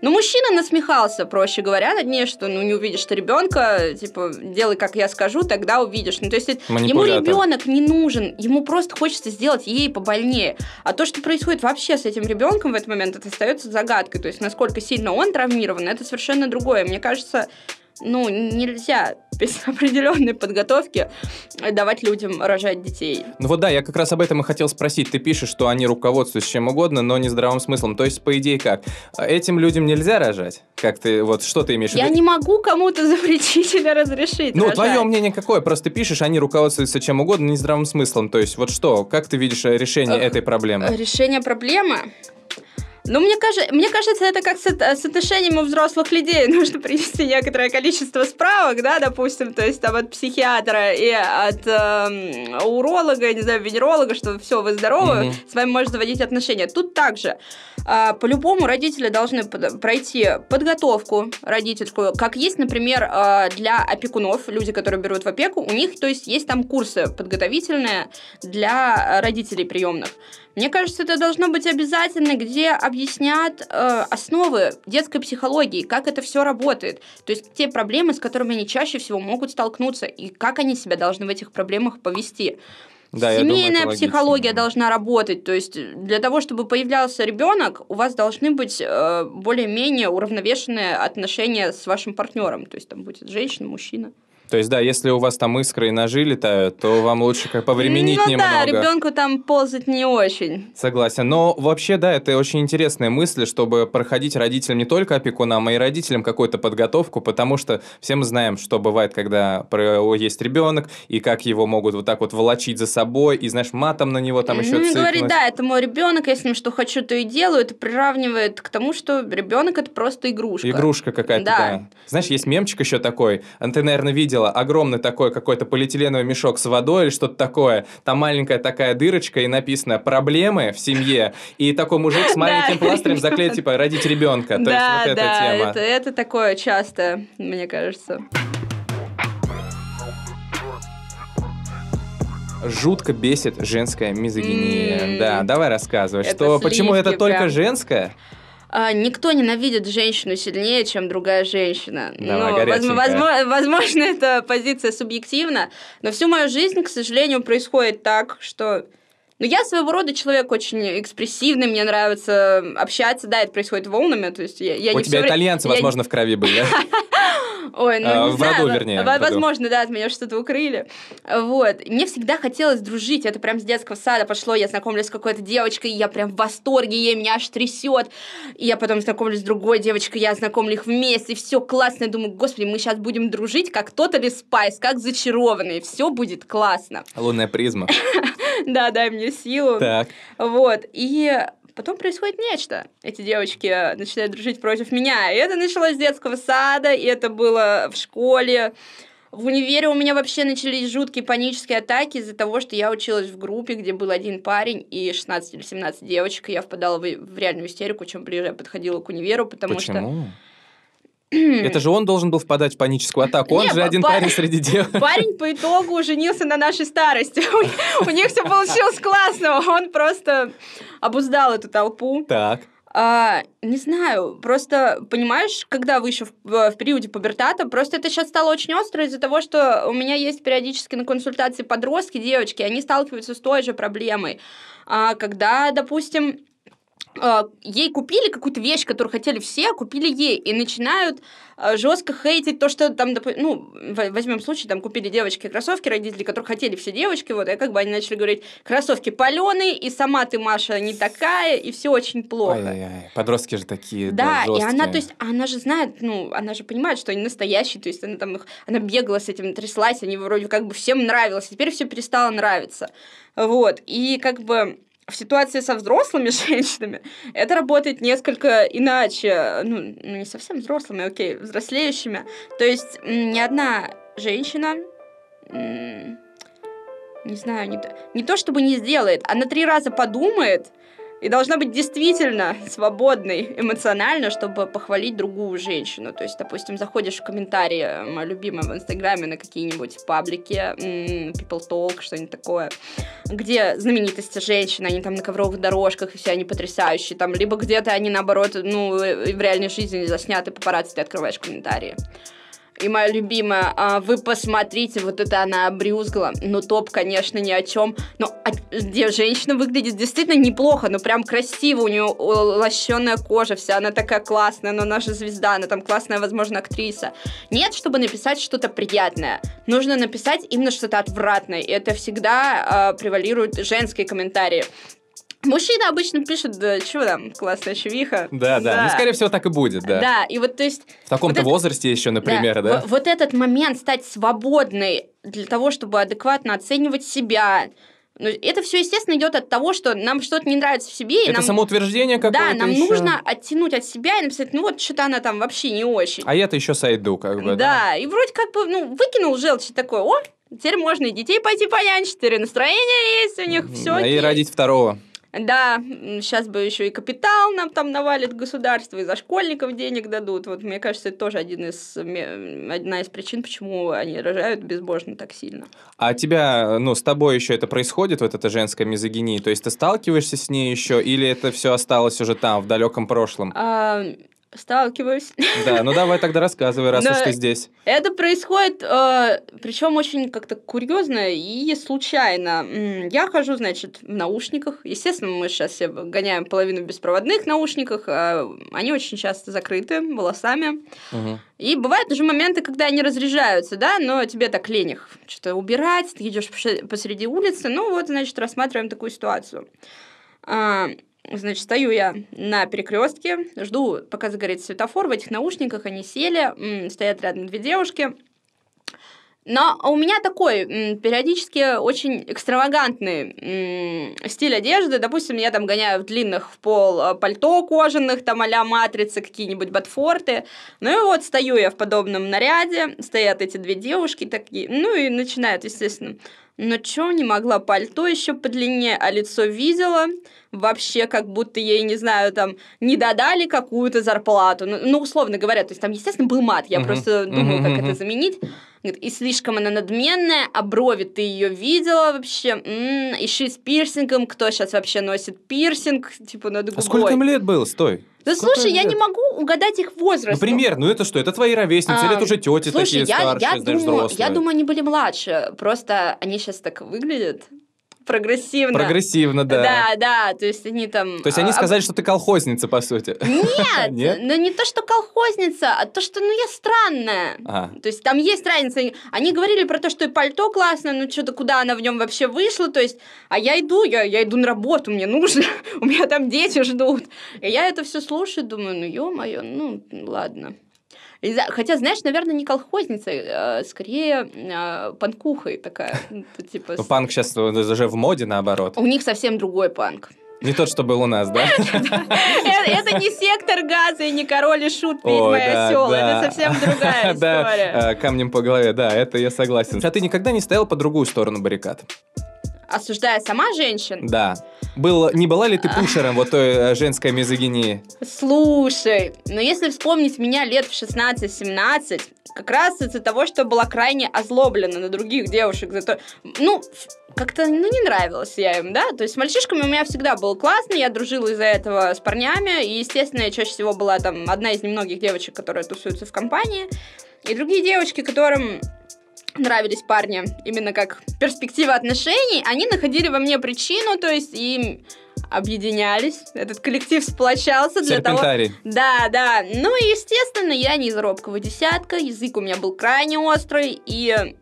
Но ну, мужчина насмехался, проще говоря, над ней, что ну не увидишь ты ребенка, типа, делай, как я скажу, тогда увидишь. Ну, то есть ему ребенок не нужен, ему просто хочется сделать ей побольнее. А то, что происходит вообще с этим ребенком в этот момент, это остается загадкой. То есть, насколько сильно он травмирован, это совершенно другое. Мне кажется, ну, нельзя без определенной подготовки э, давать людям рожать детей. Ну вот да, я как раз об этом и хотел спросить. Ты пишешь, что они руководствуются чем угодно, но не здравым смыслом. То есть, по идее, как? А этим людям нельзя рожать? Как ты, вот, что ты имеешь в виду? Я не могу кому-то запретить или разрешить Ну, рожать. твое мнение какое? Просто пишешь, они руководствуются чем угодно, не здравым смыслом. То есть, вот что? Как ты видишь э, решение э, этой проблемы? Решение проблемы? Ну, мне, кажется, мне кажется, это как с, с отношением у взрослых людей. Нужно принести некоторое количество справок, да, допустим, то есть там от психиатра и от э, уролога, не знаю, венеролога, что все, вы здоровы, mm-hmm. с вами можно заводить отношения. Тут также. Э, по-любому родители должны под, пройти подготовку родительскую, как есть, например, э, для опекунов, люди, которые берут в опеку, у них, то есть, есть там курсы подготовительные для родителей приемных. Мне кажется, это должно быть обязательно, где объяснят э, основы детской психологии, как это все работает. То есть те проблемы, с которыми они чаще всего могут столкнуться, и как они себя должны в этих проблемах повести. Да, Семейная думаю, психология должна работать. То есть для того, чтобы появлялся ребенок, у вас должны быть э, более-менее уравновешенные отношения с вашим партнером. То есть там будет женщина, мужчина. То есть, да, если у вас там искры и ножи летают, то вам лучше как повременить ну, немного. да, ребенку там ползать не очень. Согласен. Но вообще, да, это очень интересная мысль, чтобы проходить родителям не только опекунам, а и родителям какую-то подготовку, потому что все мы знаем, что бывает, когда есть ребенок, и как его могут вот так вот волочить за собой, и, знаешь, матом на него там еще цикнуть. Говорит, да, это мой ребенок, я с ним что хочу, то и делаю. Это приравнивает к тому, что ребенок это просто игрушка. Игрушка какая-то, да. да. Знаешь, есть мемчик еще такой, ты, наверное, видел тело, огромный такой какой-то полиэтиленовый мешок с водой или что-то такое, там маленькая такая дырочка и написано «проблемы в семье», и такой мужик с маленьким пластырем заклеит, типа, «родить ребенка», то есть вот эта тема. Да, это такое часто, мне кажется. жутко бесит женская мизогиния. Mm. Да, давай рассказывай, это что почему это только прям... женская? а, никто ненавидит женщину сильнее, чем другая женщина. Да, но, ну, возможно, возможно, возможно, позиция субъективна, но всю мою жизнь, к сожалению, происходит так, что но ну, я своего рода человек очень экспрессивный, мне нравится общаться, да, это происходит волнами, то есть я, я У не тебя итальянцы, время... возможно, я... в крови были. Ой, ну а, не в знаю, роду, вернее. Возможно, да, от меня что-то укрыли. Вот. Мне всегда хотелось дружить. Это прям с детского сада пошло. Я знакомлюсь с какой-то девочкой, я прям в восторге, ей меня аж трясет. И я потом знакомлюсь с другой девочкой, я знакомлю их вместе. Все классно. Я думаю, господи, мы сейчас будем дружить, как тот или Спайс, как зачарованные. Все будет классно. Лунная призма. Да, дай мне силу. Так. Вот. И Потом происходит нечто. Эти девочки начинают дружить против меня. И это началось с детского сада, и это было в школе. В универе у меня вообще начались жуткие панические атаки из-за того, что я училась в группе, где был один парень и 16 или 17 девочек, и я впадала в, в реальную истерику, чем ближе я подходила к универу, потому Почему? что... Это же он должен был впадать в паническую атаку. Он же один парень среди девушек. Парень по итогу женился на нашей старости. У них все получилось классно. Он просто обуздал эту толпу. Так. А, не знаю, просто понимаешь, когда вы еще в, в, в периоде пубертата, просто это сейчас стало очень остро из-за того, что у меня есть периодически на консультации подростки, девочки, они сталкиваются с той же проблемой. А, когда, допустим, а, ей купили какую-то вещь, которую хотели все, а купили ей, и начинают а, жестко хейтить то, что там, ну, возьмем случай, там купили девочки кроссовки, родители, которые хотели все девочки, вот, и как бы они начали говорить, кроссовки паленые, и сама ты, Маша, не такая, и все очень плохо. Ой-ой-ой, подростки же такие, да, да и она, то есть, она же знает, ну, она же понимает, что они настоящие, то есть, она там их, она бегала с этим, тряслась, они вроде как бы всем нравилось, теперь все перестало нравиться. Вот, и как бы в ситуации со взрослыми женщинами это работает несколько иначе. Ну, ну не совсем взрослыми, а окей, взрослеющими. То есть ни одна женщина не знаю, не то, не то чтобы не сделает, она три раза подумает, и должна быть действительно свободной эмоционально, чтобы похвалить другую женщину. То есть, допустим, заходишь в комментарии, э, моей любимой в Инстаграме, на какие-нибудь паблики, People Talk, что-нибудь такое, где знаменитости женщины, они там на ковровых дорожках, и все они потрясающие. Там, либо где-то они, наоборот, ну, э, в реальной жизни засняты папарацци, ты открываешь комментарии и моя любимая, а, вы посмотрите, вот это она обрюзгла, ну топ, конечно, ни о чем, но а, где женщина выглядит действительно неплохо, но ну, прям красиво, у нее лощеная кожа вся, она такая классная, но она же звезда, она там классная, возможно, актриса. Нет, чтобы написать что-то приятное, нужно написать именно что-то отвратное, и это всегда а, превалируют женские комментарии. Мужчины обычно пишут, да, чего там, классная чувиха. Да, да, ну, да. Ну, скорее всего, так и будет, да. Да, и вот, то есть... В таком-то вот возрасте это... еще, например, да. да? В, вот этот момент стать свободной для того, чтобы адекватно оценивать себя, но ну, это все, естественно, идет от того, что нам что-то не нравится в себе. Это нам... самоутверждение какое-то. Да, нам еще. нужно оттянуть от себя и написать, ну вот что-то она там вообще не очень. А я-то еще сойду, как бы. Да, да. и вроде как бы, ну, выкинул желчь такой, о, теперь можно и детей пойти понянчить, четыре настроения есть у них, все. А и родить второго. Да, сейчас бы еще и капитал нам там навалит государство, и за школьников денег дадут. Вот мне кажется, это тоже один из, э, одна из причин, почему они рожают безбожно так сильно. А тебя, э, ну, с тобой еще это происходит, вот эта женская мизогиния? То есть ты сталкиваешься с ней еще, или это все осталось уже там, в далеком прошлом? А, Сталкиваюсь. Да, ну давай тогда рассказывай, раз уж ты здесь. Это происходит, э, причем очень как-то курьезно и случайно. Я хожу, значит, в наушниках. Естественно, мы сейчас все гоняем половину беспроводных наушниках. А они очень часто закрыты волосами. И бывают даже моменты, когда они разряжаются, да, но тебе так лень их что-то убирать, ты идешь посреди улицы. Ну вот, значит, рассматриваем такую ситуацию. А, Значит, стою я на перекрестке, жду, пока загорится светофор. В этих наушниках они сели, стоят рядом две девушки. Но у меня такой периодически очень экстравагантный стиль одежды. Допустим, я там гоняю в длинных в пол э, пальто кожаных, там а матрицы, какие-нибудь ботфорты. Ну и вот стою я в подобном наряде, стоят эти две девушки такие, ну и начинают, естественно, но чё не могла пальто еще подлиннее, а лицо видела, вообще как будто ей, не знаю, там, не додали какую-то зарплату, ну, ну условно говоря, то есть там, естественно, был мат, я угу. просто думаю, угу, как это заменить, и слишком она надменная, а брови ты ее видела вообще? М-м, еще и с пирсингом, кто сейчас вообще носит пирсинг, типа над ну, губой. А сколько им лет было, стой? Да Сколько слушай, я не могу угадать их возраст. Например, ну, ну это что? Это твои ровесницы, а, или это а, уже тети слушай, такие я, старшие, я знаешь, думаю, взрослые? Я думаю, они были младше. Просто они сейчас так выглядят прогрессивно. Прогрессивно, да. Да, да, то есть они там... То есть они а, сказали, что ты колхозница, по сути. Нет, Нет? ну не то, что колхозница, а то, что, ну, я странная. А. То есть там есть разница. Они говорили про то, что и пальто классное ну, что-то куда она в нем вообще вышла, то есть, а я иду, я, я иду на работу, мне нужно, у меня там дети ждут. И я это все слушаю, думаю, ну, ё-моё, ну, ладно. Хотя, знаешь, наверное, не колхозница, а скорее э, панкухой такая. Ну, типа... Ну, панк сейчас уже в моде, наоборот. У них совсем другой панк. Не тот, что был у нас, да? Э, это не сектор газа и не король и шут, ведьма и осел. Это совсем другая история. Камнем по голове, да, это я согласен. А ты никогда не стоял по другую сторону баррикад? осуждая сама женщин. Да. Был, не была ли ты а. пушером вот той э, женской мизогинии? Слушай, ну если вспомнить меня лет в 16-17, как раз из-за того, что была крайне озлоблена на других девушек. За то, ну, как-то ну, не нравилась я им, да? То есть с мальчишками у меня всегда было классно, я дружила из-за этого с парнями, и, естественно, я чаще всего была там одна из немногих девочек, которая тусуются в компании, и другие девочки, которым нравились парни именно как перспектива отношений, они находили во мне причину, то есть им объединялись, этот коллектив сплочался для того... Да, да. Ну и, естественно, я не из робкого десятка, язык у меня был крайне острый, и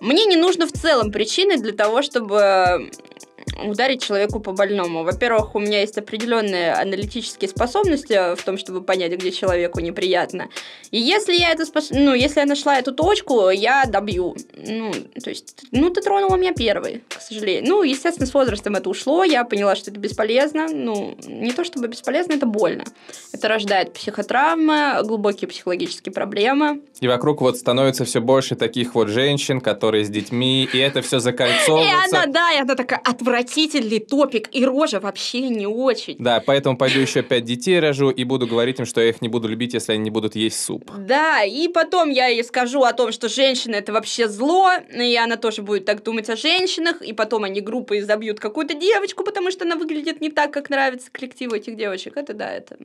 мне не нужно в целом причины для того, чтобы ударить человеку по больному. Во-первых, у меня есть определенные аналитические способности в том, чтобы понять, где человеку неприятно. И если я это спос... ну, если я нашла эту точку, я добью. Ну, то есть, ну, ты тронула меня первый, к сожалению. Ну, естественно, с возрастом это ушло, я поняла, что это бесполезно. Ну, не то чтобы бесполезно, это больно. Это рождает психотравмы, глубокие психологические проблемы. И вокруг вот становится все больше таких вот женщин, которые с детьми, и это все закольцовывается. И она, да, и она такая отвратительная отвратительный топик, и рожа вообще не очень. Да, поэтому пойду еще пять детей рожу и буду говорить им, что я их не буду любить, если они не будут есть суп. Да, и потом я ей скажу о том, что женщина это вообще зло, и она тоже будет так думать о женщинах, и потом они группой изобьют какую-то девочку, потому что она выглядит не так, как нравится коллективу этих девочек. Это да, это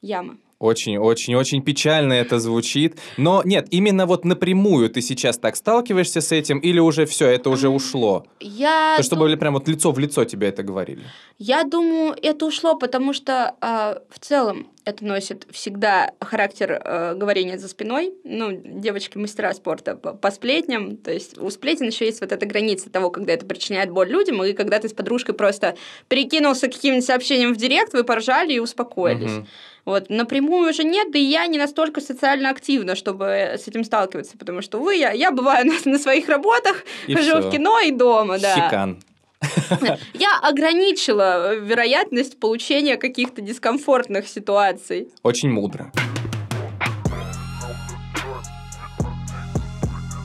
яма очень-очень-очень печально это звучит. Но нет, именно вот напрямую ты сейчас так сталкиваешься с этим, или уже все, это уже ушло? Я... То, чтобы дум... были прям вот лицо в лицо тебе это говорили. Я думаю, это ушло, потому что э, в целом это носит всегда характер э, говорения за спиной. Ну, девочки мастера спорта по, по сплетням. То есть у сплетен еще есть вот эта граница того, когда это причиняет боль людям, и когда ты с подружкой просто перекинулся каким-нибудь сообщением в директ, вы поржали и успокоились. Угу. Вот. Напрямую уже нет, да и я не настолько социально активна, чтобы э, с этим сталкиваться, потому что, увы, я, я бываю на, на своих работах, и хожу все. в кино и дома, да. Щекан. Я ограничила э, вероятность получения каких-то дискомфортных ситуаций. Очень мудро.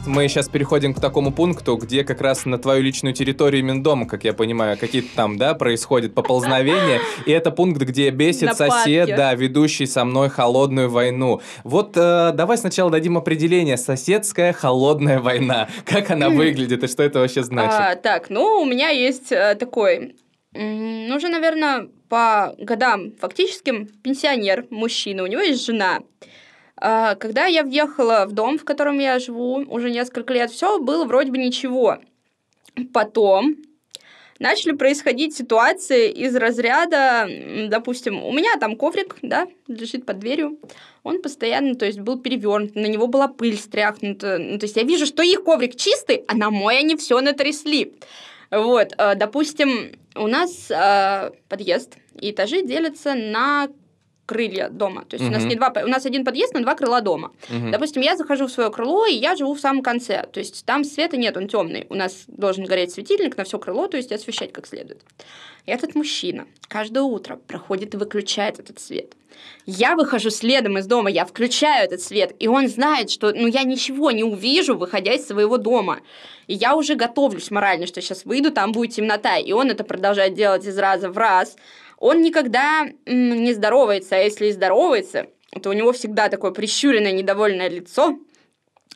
мы сейчас переходим к такому пункту, где как раз на твою личную территорию Миндома, как я понимаю, какие-то там, да, происходят поползновения. И это пункт, где бесит сосед, да, ведущий со мной холодную войну. Вот э, давай сначала дадим определение. Соседская холодная война. Как она хм. выглядит и что это вообще значит? А, так, ну, у меня есть э, такой ну, уже, наверное, по годам фактическим пенсионер, мужчина, у него есть жена. А, когда я въехала в дом, в котором я живу уже несколько лет, все было вроде бы ничего. Потом начали происходить ситуации из разряда, допустим, у меня там коврик, да, лежит под дверью, он постоянно, то есть, был перевернут, на него была пыль стряхнута, ну, то есть, я вижу, что их коврик чистый, а на мой они все натрясли. Вот, а, допустим, у нас а, подъезд и этажи делятся на крылья дома. То есть угу. у нас не два, у нас один подъезд на два крыла дома. Угу. Допустим, я захожу в свое крыло, и я живу в самом конце. То есть там света нет, он темный. У нас должен гореть светильник на все крыло, то есть освещать как следует. И этот мужчина каждое утро проходит и выключает этот свет. Я выхожу следом из дома, я включаю этот свет, и он знает, что ну, я ничего не увижу, выходя из своего дома. И я уже готовлюсь морально, что сейчас выйду, там будет темнота. И он это продолжает делать из раза в раз он никогда не здоровается, а если и здоровается, то у него всегда такое прищуренное недовольное лицо.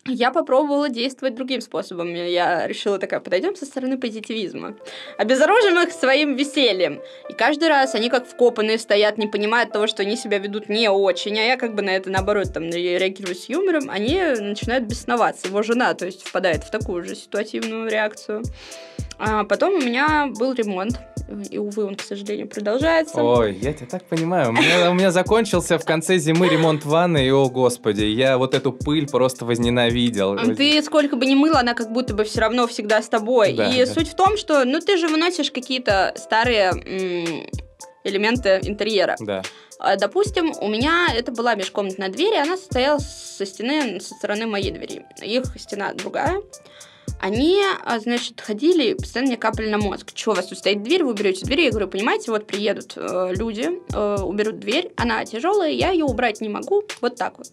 Я попробовала действовать другим способом. Я решила такая, подойдем со стороны позитивизма. Обезоружим их своим весельем. И каждый раз они как вкопанные стоят, не понимают того, что они себя ведут не очень. А я как бы на это наоборот там реагирую с юмором. Они начинают бесноваться. Его жена, то есть, впадает в такую же ситуативную реакцию. А потом у меня был ремонт, и, увы, он, к сожалению, продолжается. Ой, я тебя так понимаю. У меня, у меня закончился в конце зимы ремонт ванны, и, о господи, я вот эту пыль просто возненавидел. А ты сколько бы ни мыла, она как будто бы все равно всегда с тобой. Да, и да. суть в том, что, ну, ты же выносишь какие-то старые элементы интерьера. Да. А, допустим, у меня это была межкомнатная дверь, и она стояла со стены, со стороны моей двери. Их стена другая они, а, значит, ходили постоянно мне капали на мозг. Чего у вас тут стоит дверь, вы уберете дверь? Я говорю, понимаете, вот приедут э, люди, э, уберут дверь, она тяжелая, я ее убрать не могу, вот так вот.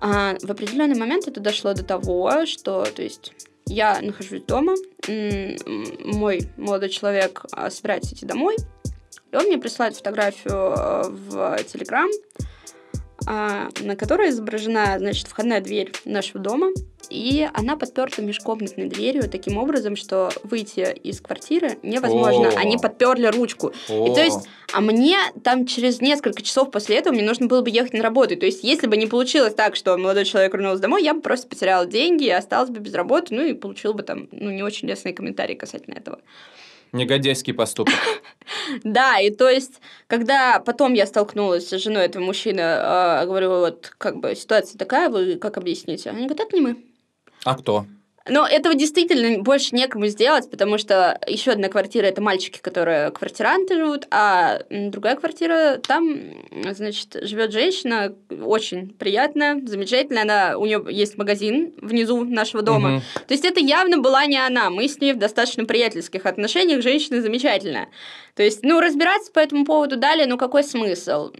А в определенный момент это дошло до того, что, то есть, я нахожусь дома, мой молодой человек а, собирается идти домой, и он мне присылает фотографию э, в Телеграм, а, на которой изображена, значит, входная дверь нашего дома – и она подперта межкомнатной дверью таким образом, что выйти из квартиры невозможно. О-о-о. Они подперли ручку. И то есть, а мне там через несколько часов после этого мне нужно было бы ехать на работу. То есть, если бы не получилось так, что молодой человек вернулся домой, я бы просто потеряла деньги, осталась бы без работы, ну и получила бы там ну, не очень лестные комментарии касательно этого. Негодяйский поступок. Да, и то есть, когда потом я столкнулась с женой этого мужчины, а, говорю, вот как бы ситуация такая, вы как объясните? Они говорят, это не мы. А кто? Но этого действительно больше некому сделать, потому что еще одна квартира это мальчики, которые квартиранты живут, а другая квартира там, значит, живет женщина, очень приятная, замечательная. Она, у нее есть магазин внизу нашего дома. Угу. То есть это явно была не она. Мы с ней в достаточно приятельских отношениях. Женщина замечательная. То есть, ну, разбираться по этому поводу далее, ну, какой смысл?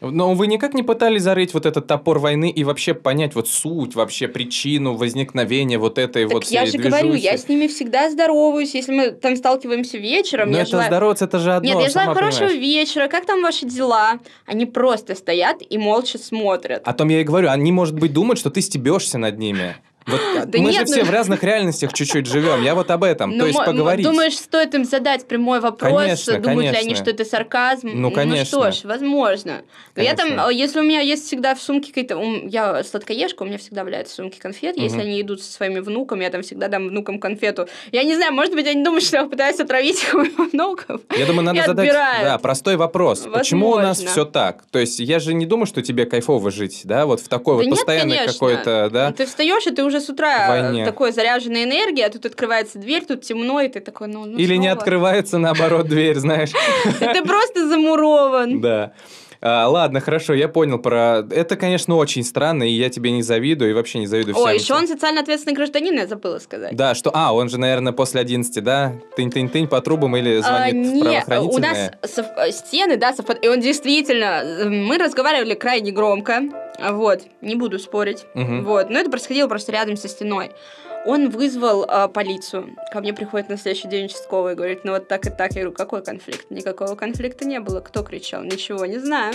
Но вы никак не пытались зарыть вот этот топор войны и вообще понять вот суть, вообще причину возникновения вот этой так вот я же движухи. говорю, я с ними всегда здороваюсь, если мы там сталкиваемся вечером. Но это желаю... здороваться, это же одно. Нет, я желаю хорошего понимаешь. вечера, как там ваши дела? Они просто стоят и молча смотрят. О том я и говорю, они, может быть, думают, что ты стебешься над ними. Вот, а, да мы нет, же все ну... в разных реальностях чуть-чуть живем. Я вот об этом. Ну, То есть поговорить. Думаешь, стоит им задать прямой вопрос? Конечно, Думают конечно. ли они, что это сарказм? Ну, конечно. Ну что ж, возможно. конечно. я а, там, если у меня есть всегда в сумке какие-то... Я сладкоежка, у меня всегда валяются сумке конфет. Угу. Если они идут со своими внуками, я там всегда дам внукам конфету. Я не знаю, может быть, они думают, что я пытаюсь отравить их внуков. Я думаю, надо задать да, простой вопрос. Возможно. Почему у нас все так? То есть я же не думаю, что тебе кайфово жить, да, вот в такой да вот нет, постоянной какой-то... Да? Ты встаешь, и ты уже уже с утра войне. такой заряженной энергии, а тут открывается дверь, тут темно, и ты такой, ну, ну Или снова. не открывается, наоборот, дверь, знаешь. Ты просто замурован. Да. А, ладно, хорошо, я понял про... Это, конечно, очень странно, и я тебе не завидую, и вообще не завидую всем. О, еще он социально ответственный гражданин, я забыла сказать. Да, что... А, он же, наверное, после 11, да? Тынь-тынь-тынь по трубам или а, звонит а, нет, у нас сов- э, стены, да, совпад... И он действительно... Мы разговаривали крайне громко, вот, не буду спорить, угу. вот. Но это происходило просто рядом со стеной. Он вызвал э, полицию. Ко мне приходит на следующий день участковый и говорит, ну вот так и так. Я говорю, какой конфликт? Никакого конфликта не было. Кто кричал? Ничего не знаю.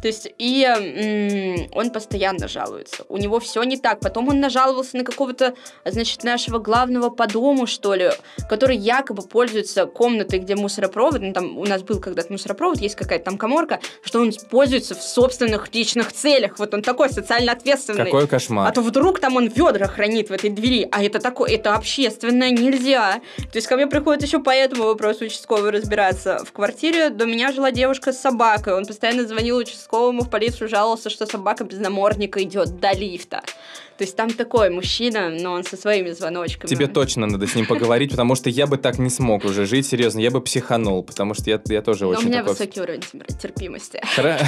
То есть, и э, он постоянно жалуется. У него все не так. Потом он нажаловался на какого-то, значит, нашего главного по дому, что ли, который якобы пользуется комнатой, где мусоропровод. Ну, там у нас был когда-то мусоропровод, есть какая-то там коморка, что он пользуется в собственных личных целях. Вот он такой социально ответственный. Какой кошмар. А то вдруг там он ведра хранит в этой двери, а это такое, это общественное, нельзя. То есть ко мне приходит еще по этому вопросу участковый разбираться. В квартире до меня жила девушка с собакой. Он постоянно звонил участковому в полицию, жаловался, что собака без намордника идет до лифта. То есть там такой мужчина, но он со своими звоночками. Тебе точно надо с ним поговорить, потому что я бы так не смог уже жить, серьезно, я бы психанул, потому что я, я тоже но очень... у меня такой... высокий уровень терпимости.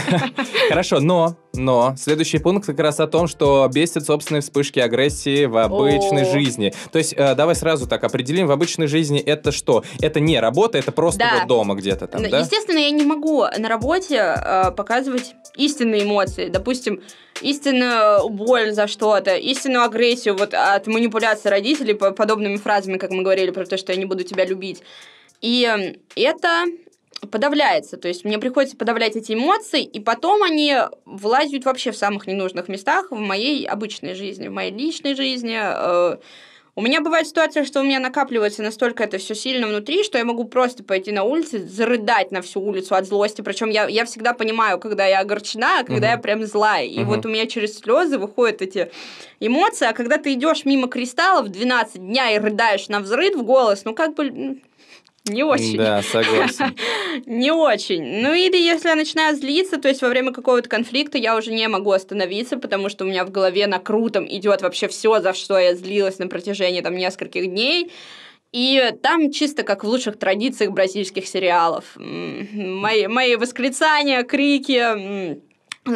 Хорошо, но, но, следующий пункт как раз о том, что бесит собственные вспышки агрессии в обычной жизни. То есть э, давай сразу так определим, в обычной жизни это что? Это не работа, это просто вот дома где-то там, ну, да? Естественно, я не могу на работе э, показывать истинные эмоции. Допустим, истинную боль за что-то, истинную агрессию вот от манипуляции родителей подобными фразами, как мы говорили про то, что я не буду тебя любить. И это подавляется. То есть мне приходится подавлять эти эмоции, и потом они влазят вообще в самых ненужных местах в моей обычной жизни, в моей личной жизни, э, у меня бывает ситуация, что у меня накапливается настолько это все сильно внутри, что я могу просто пойти на улицу, зарыдать на всю улицу от злости. Причем я, я всегда понимаю, когда я огорчена, а когда угу. я прям злая. И угу. вот у меня через слезы выходят эти эмоции. А когда ты идешь мимо кристаллов 12 дня и рыдаешь на взрыв в голос, ну как бы не очень. Да, согласен. не очень. Ну или если я начинаю злиться, то есть во время какого-то конфликта я уже не могу остановиться, потому что у меня в голове на крутом идет вообще все, за что я злилась на протяжении там нескольких дней. И там чисто как в лучших традициях бразильских сериалов. Мои, мои восклицания, крики,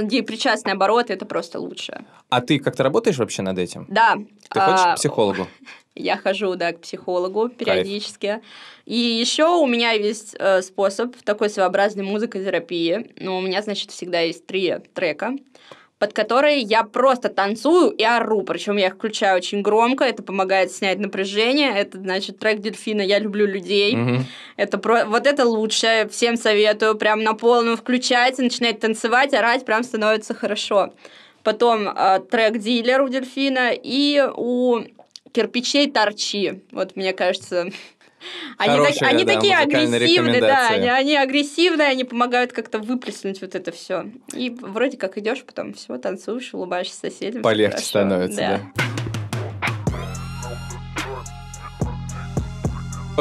причастные обороты, это просто лучше. А ты как-то работаешь вообще над этим? Да. Ты а... хочешь к а, психологу? Я хожу, да, к психологу периодически. Кайф. И еще у меня есть э, способ такой своеобразной музыкотерапии. Ну, у меня, значит, всегда есть три трека под которые я просто танцую и ору. Причем я их включаю очень громко. Это помогает снять напряжение. Это, значит, трек дельфина «Я люблю людей». Угу. Это про... Вот это лучше. Всем советую. Прям на полную включается начинает танцевать, орать. Прям становится хорошо. Потом э, трек «Дилер» у дельфина. И у кирпичей торчи. Вот мне кажется, они, так, они да, такие агрессивные, да, они, они агрессивные, они помогают как-то выплеснуть вот это все. И вроде как идешь, потом все, танцуешь, улыбаешься соседям. Полегче становится, да. да.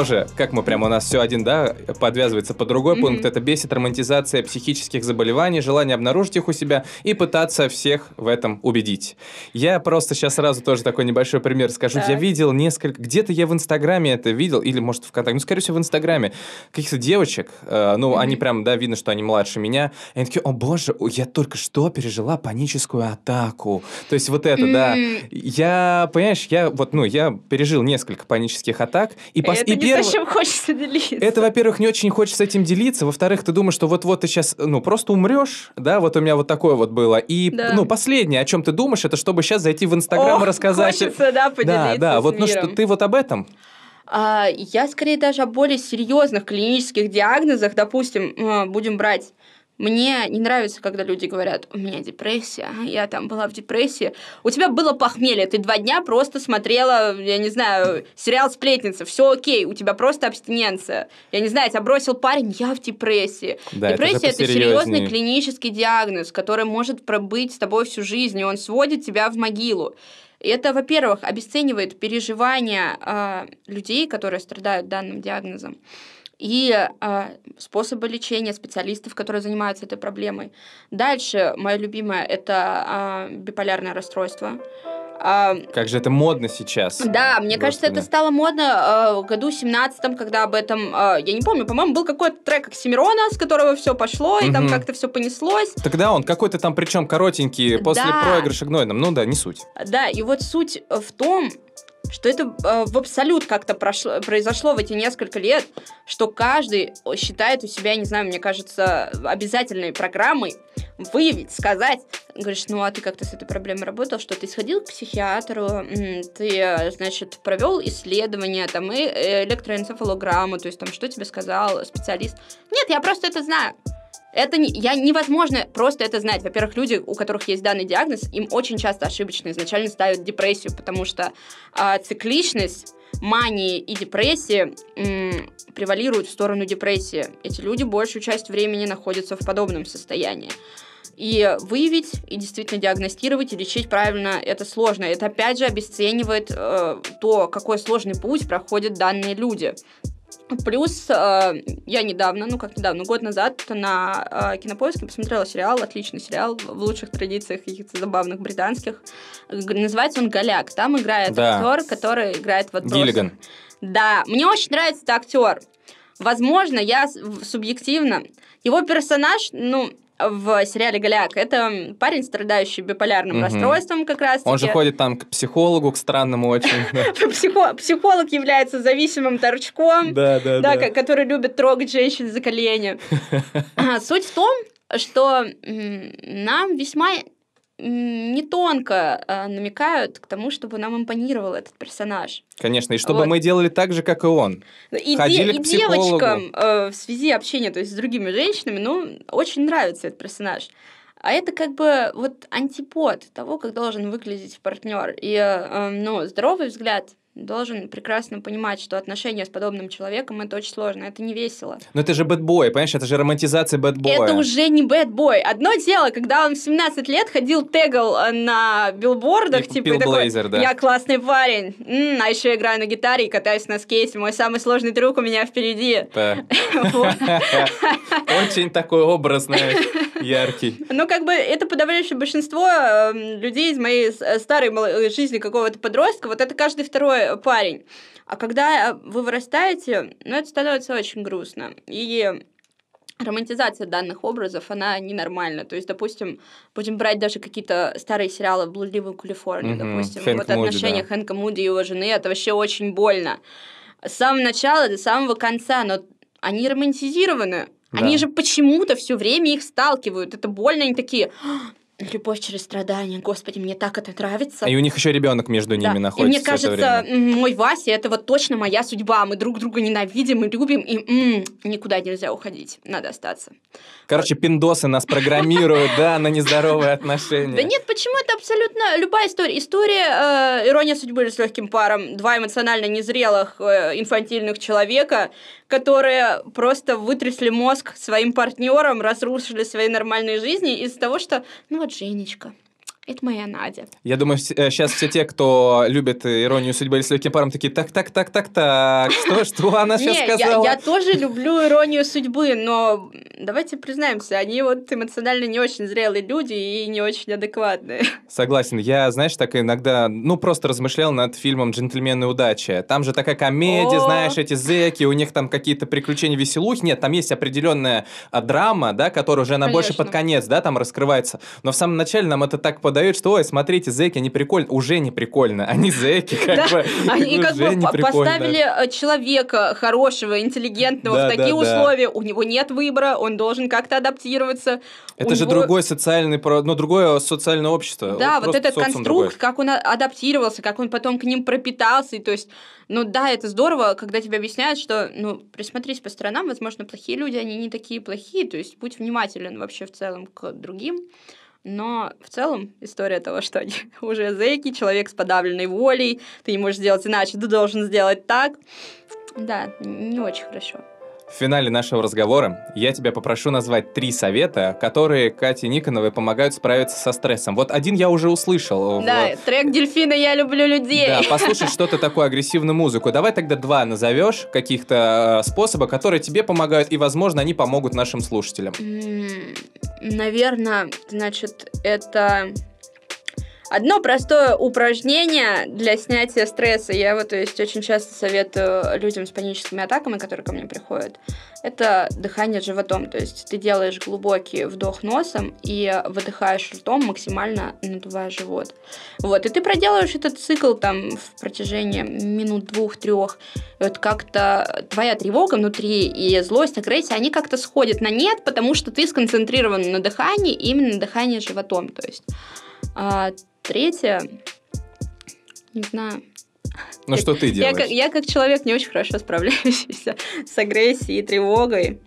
тоже, как мы прямо у нас все один, да, подвязывается по другой mm-hmm. пункт, это бесит романтизация психических заболеваний, желание обнаружить их у себя и пытаться всех в этом убедить. Я просто сейчас сразу тоже такой небольшой пример скажу. Так. Я видел несколько, где-то я в Инстаграме это видел, или может ВКонтакте, ну, скорее всего, в Инстаграме, каких-то девочек, э, ну, mm-hmm. они прям, да, видно, что они младше меня, и они такие, о боже, я только что пережила паническую атаку. То есть вот это, mm-hmm. да. Я, понимаешь, я вот, ну, я пережил несколько панических атак, и, пос... и первая во-первых... Зачем хочется делиться? Это, во-первых, не очень хочется этим делиться. Во-вторых, ты думаешь, что вот-вот ты сейчас, ну, просто умрешь, да, вот у меня вот такое вот было. И, да. ну, последнее, о чем ты думаешь, это чтобы сейчас зайти в Инстаграм и рассказать. хочется, да, поделиться Да, да, вот, ну, что ты вот об этом? А, я скорее даже о более серьезных клинических диагнозах, допустим, а, будем брать мне не нравится, когда люди говорят, у меня депрессия, а я там была в депрессии. У тебя было похмелье, ты два дня просто смотрела, я не знаю, сериал «Сплетница», все окей, у тебя просто абстиненция. Я не знаю, тебя бросил парень, я в депрессии. Да, депрессия – это, это серьезный клинический диагноз, который может пробыть с тобой всю жизнь, и он сводит тебя в могилу. Это, во-первых, обесценивает переживания э, людей, которые страдают данным диагнозом и э, способы лечения специалистов, которые занимаются этой проблемой. Дальше, мое любимое, это э, биполярное расстройство. А, как же это модно сейчас. Да, мне Господи. кажется, это стало модно э, в году 17 когда об этом, э, я не помню, по-моему, был какой-то трек Оксимирона, с которого все пошло, угу. и там как-то все понеслось. Тогда он какой-то там, причем коротенький, после да. проигрыша Гнойном. Ну да, не суть. Да, и вот суть в том, что это э, в абсолют как-то прошло, произошло в эти несколько лет, что каждый считает у себя, не знаю, мне кажется, обязательной программой выявить, сказать, говоришь, ну а ты как-то с этой проблемой работал, что ты сходил к психиатру, ты, э, значит, провел исследование, там, и э, электроэнцефалограмму, то есть там, что тебе сказал специалист. Нет, я просто это знаю. Это не, я, невозможно просто это знать. Во-первых, люди, у которых есть данный диагноз, им очень часто ошибочно изначально ставят депрессию, потому что э, цикличность мании и депрессии м, превалируют в сторону депрессии. Эти люди большую часть времени находятся в подобном состоянии. И выявить, и действительно диагностировать, и лечить правильно это сложно. Это опять же обесценивает э, то, какой сложный путь проходят данные люди. Плюс э, я недавно, ну как недавно, год назад на э, кинопоиске посмотрела сериал, отличный сериал, в лучших традициях каких-то забавных британских. Называется он Голяк. Там играет да. актер, который играет в отбросах. Гиллиган. Да, мне очень нравится этот актер. Возможно, я субъективно. Его персонаж, ну, в сериале «Голяк». Это парень, страдающий биполярным угу. расстройством как раз Он же ходит там к психологу, к странному очень. Психолог является зависимым торчком, который любит трогать женщин за колени. Суть в том, что нам весьма не тонко а, намекают к тому, чтобы нам импонировал этот персонаж. Конечно, и чтобы вот. мы делали так же, как и он. Ну, и, Ходили де- к психологу. и девочкам э, в связи общения, то есть с другими женщинами, ну, очень нравится этот персонаж. А это как бы вот антипод того, как должен выглядеть партнер. И, э, э, ну, здоровый взгляд должен прекрасно понимать, что отношения с подобным человеком это очень сложно, это не весело. Но это же бэтбой, понимаешь, это же романтизация бэтбоя. Это уже не бэтбой. Одно дело, когда он в 17 лет ходил, тегл э, на билбордах, и типа, и такой, да. я классный парень, м-м, а еще играю на гитаре и катаюсь на скейте, мой самый сложный трюк у меня впереди. Очень такой образ, знаешь, яркий. Ну, как бы это подавляющее большинство эм, людей из моей старой жизни какого-то подростка, вот это каждый второй парень. А когда э, вы вырастаете, ну, это становится очень грустно. И романтизация данных образов, она ненормальна. То есть, допустим, будем брать даже какие-то старые сериалы в «Блудливую Калифорнию», угу, допустим. Хэнк вот Муди, отношения да. Хэнка Муди и его жены, это вообще очень больно. С самого начала до самого конца, но они романтизированы. Да. Они же почему-то все время их сталкивают. Это больно, они такие, «А, Любовь через страдания. Господи, мне так это нравится. А и у них еще ребенок между ними да. находится. И мне кажется, мой Вася это вот точно моя судьба. Мы друг друга ненавидим и любим, и м-м, никуда нельзя уходить. Надо остаться. Короче, пиндосы нас программируют, да, на нездоровые отношения. Да нет, почему это абсолютно любая история. История э, «Ирония судьбы» с легким паром. Два эмоционально незрелых, э, инфантильных человека, которые просто вытрясли мозг своим партнерам, разрушили свои нормальные жизни из-за того, что, ну вот, Женечка, это моя Надя. Я думаю, сейчас э, все те, кто любит иронию судьбы или с легким паром, такие, так, так, так, так, так, что, что она сейчас сказала? Я тоже люблю иронию судьбы, но давайте признаемся, они вот эмоционально не очень зрелые люди и не очень адекватные. Согласен, я, знаешь, так иногда, ну, просто размышлял над фильмом «Джентльмены удачи». Там же такая комедия, знаешь, эти зэки, у них там какие-то приключения веселухи. Нет, там есть определенная а, драма, да, которая уже на больше под конец, да, там раскрывается. Но в самом начале нам это так подается подают, что, ой, смотрите, зеки они прикольно, уже не прикольно, они зеки как бы, они как бы поставили э, человека хорошего, интеллигентного в такие условия, у него нет выбора, он должен как-то адаптироваться. Это же другой социальный, ну, другое социальное общество. Да, вот этот конструкт, как он а, адаптировался, как он потом к ним пропитался, и то есть, ну да, это здорово, когда тебе объясняют, что, ну, присмотрись по сторонам, возможно, плохие люди, они не такие плохие, то есть будь внимателен вообще в целом к другим. Но в целом история того, что они уже зэки, человек с подавленной волей, ты не можешь сделать иначе, ты должен сделать так. Да, не очень хорошо. В финале нашего разговора я тебя попрошу назвать три совета, которые Кате Никоновой помогают справиться со стрессом. Вот один я уже услышал. Э, да, в... трек «Дельфина. Я люблю людей». Да, послушай что-то такую агрессивную музыку. Давай тогда два назовешь каких-то э, способа, которые тебе помогают, и, возможно, они помогут нашим слушателям. Наверное, значит, это Одно простое упражнение для снятия стресса, я вот, то есть, очень часто советую людям с паническими атаками, которые ко мне приходят, это дыхание животом. То есть ты делаешь глубокий вдох носом и выдыхаешь ртом, максимально надувая живот. Вот, и ты проделаешь этот цикл там в протяжении минут двух-трех. Вот как-то твоя тревога внутри и злость, агрессия, они как-то сходят на нет, потому что ты сконцентрирован на дыхании, именно на дыхании животом. То есть а, Третье, не знаю. Ну что ты делаешь? Я, я, я как человек не очень хорошо справляющийся с агрессией и тревогой.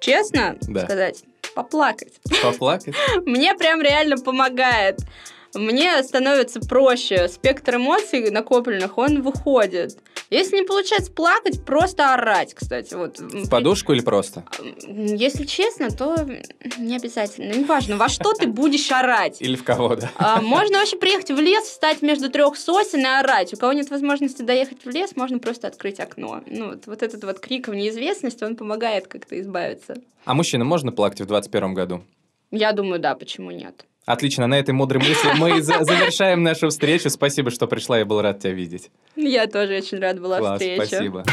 Честно да. сказать, поплакать. Поплакать? Мне прям реально помогает мне становится проще. Спектр эмоций накопленных, он выходит. Если не получается плакать, просто орать, кстати. Вот. В подушку или просто? Если честно, то не обязательно. Неважно, во что ты будешь орать. Или в кого, да. А, можно вообще приехать в лес, встать между трех сосен и орать. У кого нет возможности доехать в лес, можно просто открыть окно. Ну, вот, вот этот вот крик в неизвестность, он помогает как-то избавиться. А мужчинам можно плакать в 21 году? Я думаю, да, почему нет. Отлично, на этой мудрой мысли мы завершаем нашу встречу. Спасибо, что пришла, я был рад тебя видеть. Я тоже очень рад была Класс, встрече. спасибо.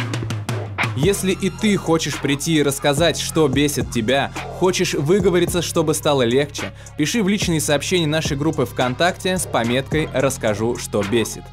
Если и ты хочешь прийти и рассказать, что бесит тебя, хочешь выговориться, чтобы стало легче, пиши в личные сообщения нашей группы ВКонтакте с пометкой «Расскажу, что бесит».